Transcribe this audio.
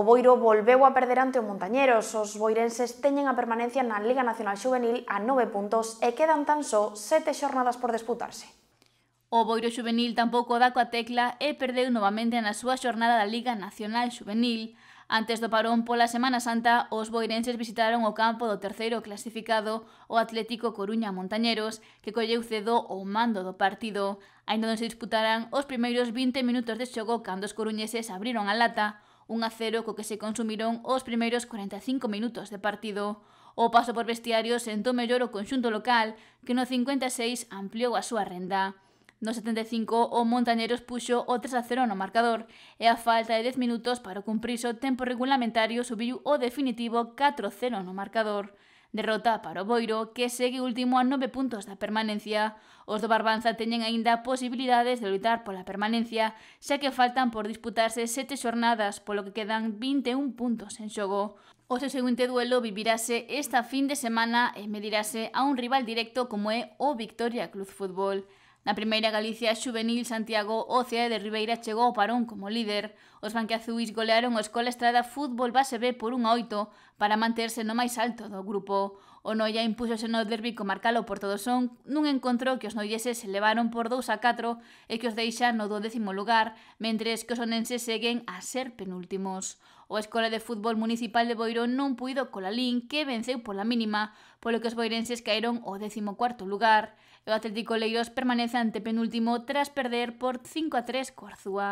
O Boiro volveu a perder ante o Montañeros. Os boirenses teñen a permanencia na Liga Nacional Xuvenil a nove puntos e quedan tan só sete xornadas por disputarse. O Boiro Xuvenil tampouco dá coa tecla e perdeu novamente na súa xornada da Liga Nacional Xuvenil. Antes do parón pola Semana Santa, os boirenses visitaron o campo do terceiro clasificado, o Atlético Coruña Montañeros, que colleu cedo o mando do partido. Ainda non se disputaran os primeiros 20 minutos de xogo cando os coruñeses abriron a lata, un a 0 co que se consumiron os primeiros 45 minutos de partido. O paso por vestiarios sentou mellor o conxunto local, que no 56 ampliou a súa renda. No 75 o Montañeros puxo o 3 a 0 no marcador e a falta de 10 minutos para o cumpriso tempo regulamentario subiu o definitivo 4 0 no marcador. Derrota para o Boiro, que segue último a nove puntos da permanencia. Os do Barbanza teñen aínda posibilidades de loitar pola permanencia, xa que faltan por disputarse sete xornadas, polo que quedan 21 puntos en xogo. O seu seguinte duelo vivirase esta fin de semana e medirase a un rival directo como é o Victoria Club Fútbol. Na primeira Galicia Xuvenil Santiago Ocea de Ribeira chegou ao parón como líder. Os banqueazuis golearon o Escola Estrada Fútbol Base B por un 8 para manterse no máis alto do grupo. O Noia impúxose no derbi co marcalo por todo son nun encontro que os noieses levaron por 2 a 4 e que os deixa no do décimo lugar, mentres que os onenses seguen a ser penúltimos. O Escola de Fútbol Municipal de Boiro non puido la Lin que venceu pola mínima, polo que os boirenses caeron ao décimo cuarto lugar. o Atlético Leiros permanece ante penúltimo tras perder por 5 a 3 co Arzúa.